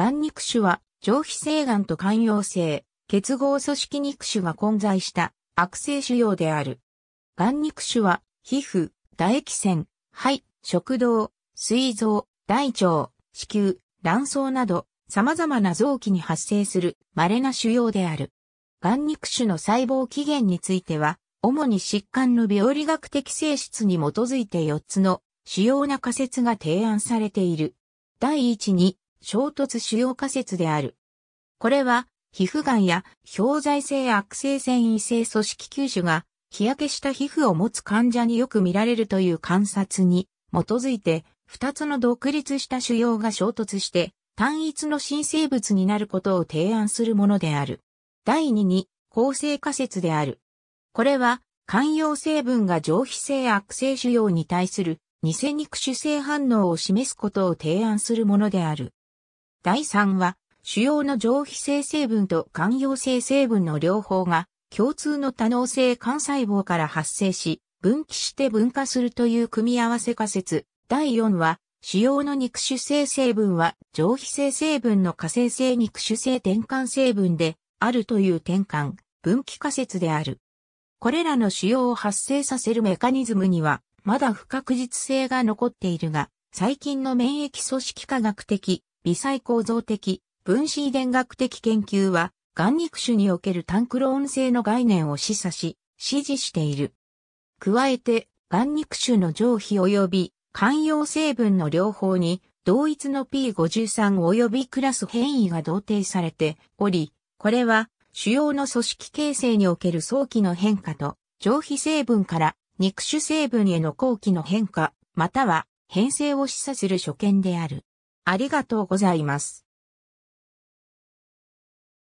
眼肉腫は上皮性癌と寛容性、結合組織肉腫が混在した悪性腫瘍である。眼肉腫は皮膚、唾液腺、肺、食道、膵臓、大腸、子宮、卵巣など様々な臓器に発生する稀な腫瘍である。眼肉腫の細胞起源については、主に疾患の病理学的性質に基づいて4つの主要な仮説が提案されている。第1に、衝突主要仮説である。これは、皮膚癌や氷在性悪性繊維性組織吸収が日焼けした皮膚を持つ患者によく見られるという観察に基づいて、二つの独立した腫瘍が衝突して単一の新生物になることを提案するものである。第二に、構成仮説である。これは、肝陽成分が上皮性悪性腫瘍に対する偽肉種性反応を示すことを提案するものである。第3は、主要の上皮性成分と肝陽性成分の両方が、共通の多能性幹細胞から発生し、分岐して分化するという組み合わせ仮説。第4は、主要の肉種性成分は上皮性成分の化成性肉種性転換成分であるという転換、分岐仮説である。これらの主要を発生させるメカニズムには、まだ不確実性が残っているが、最近の免疫組織科学的微細構造的、分子遺伝学的研究は、眼肉種におけるタンクローン性の概念を示唆し、支持している。加えて、眼肉種の上皮及び、寛用成分の両方に、同一の P53 及びクラス変異が同定されており、これは、主要の組織形成における早期の変化と、上皮成分から肉種成分への後期の変化、または変性を示唆する所見である。ありがとうございます。